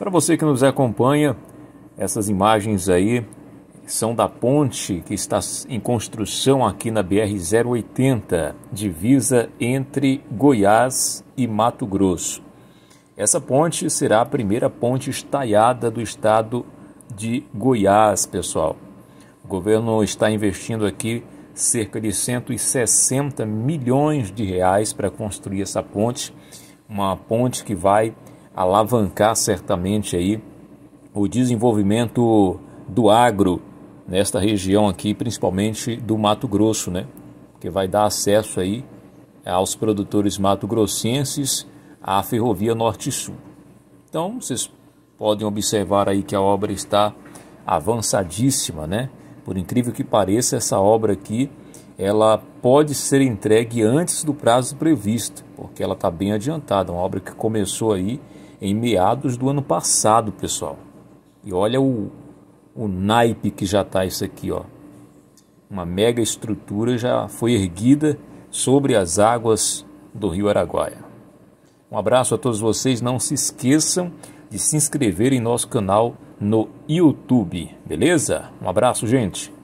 Para você que nos acompanha, essas imagens aí são da ponte que está em construção aqui na BR-080, divisa entre Goiás e Mato Grosso. Essa ponte será a primeira ponte estaiada do estado de Goiás, pessoal. O governo está investindo aqui cerca de 160 milhões de reais para construir essa ponte, uma ponte que vai alavancar certamente aí o desenvolvimento do agro nesta região aqui, principalmente do Mato Grosso, né? Que vai dar acesso aí aos produtores mato-grossenses à ferrovia Norte-Sul. Então, vocês podem observar aí que a obra está avançadíssima, né? Por incrível que pareça, essa obra aqui ela pode ser entregue antes do prazo previsto, porque ela está bem adiantada, uma obra que começou aí em meados do ano passado, pessoal. E olha o, o naipe que já está isso aqui, ó. Uma mega estrutura já foi erguida sobre as águas do Rio Araguaia. Um abraço a todos vocês, não se esqueçam de se inscrever em nosso canal no YouTube, beleza? Um abraço, gente.